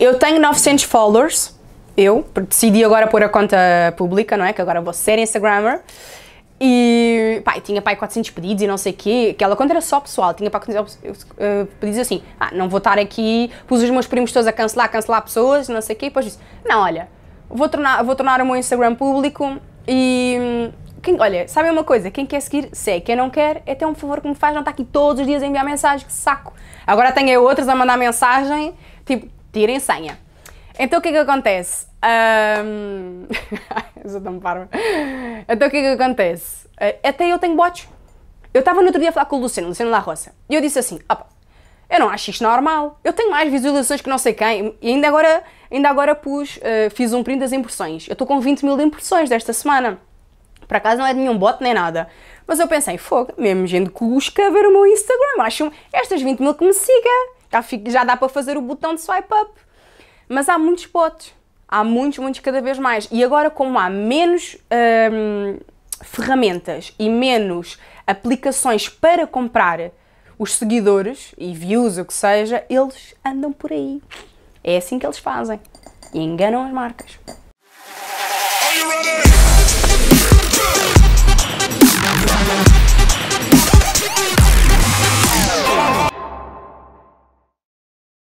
Eu tenho 900 followers, eu decidi agora pôr a conta pública, não é? Que agora vou ser Instagrammer. E, pá, tinha, pá, 400 pedidos e não sei o quê. Aquela conta era só pessoal. Tinha, pá, 400 pedidos assim. Ah, não vou estar aqui. Pus os meus primos todos a cancelar, cancelar pessoas, não sei o quê. E depois disse, não, olha, vou tornar, vou tornar o meu Instagram público e... Quem, olha, sabe uma coisa? Quem quer seguir, segue. Quem não quer, é até um favor que me faz não estar aqui todos os dias a enviar mensagem, que saco. Agora tenho outras a mandar mensagem, tipo, tirem senha. Então o que é que acontece? Um... eu sou tão Então o que é que acontece? Eh, até eu tenho bots. Eu estava no outro dia a falar com o Luciano, Luciano La Roça, e eu disse assim: opa, eu não acho isto normal. Eu tenho mais visualizações que não sei quem. E ainda agora, ainda agora pus, uh, fiz um print das impressões. Eu estou com 20 mil de impressões desta semana. Por acaso não é de nenhum bot nem nada. Mas eu pensei, fogo, mesmo gente que busca ver o meu Instagram. Acham estas 20 mil que me siga. Já, fico, já dá para fazer o botão de swipe up. Mas há muitos bots. Há muitos, muitos cada vez mais. E agora, como há menos hum, ferramentas e menos aplicações para comprar os seguidores e views, o que seja, eles andam por aí. É assim que eles fazem. E enganam as marcas.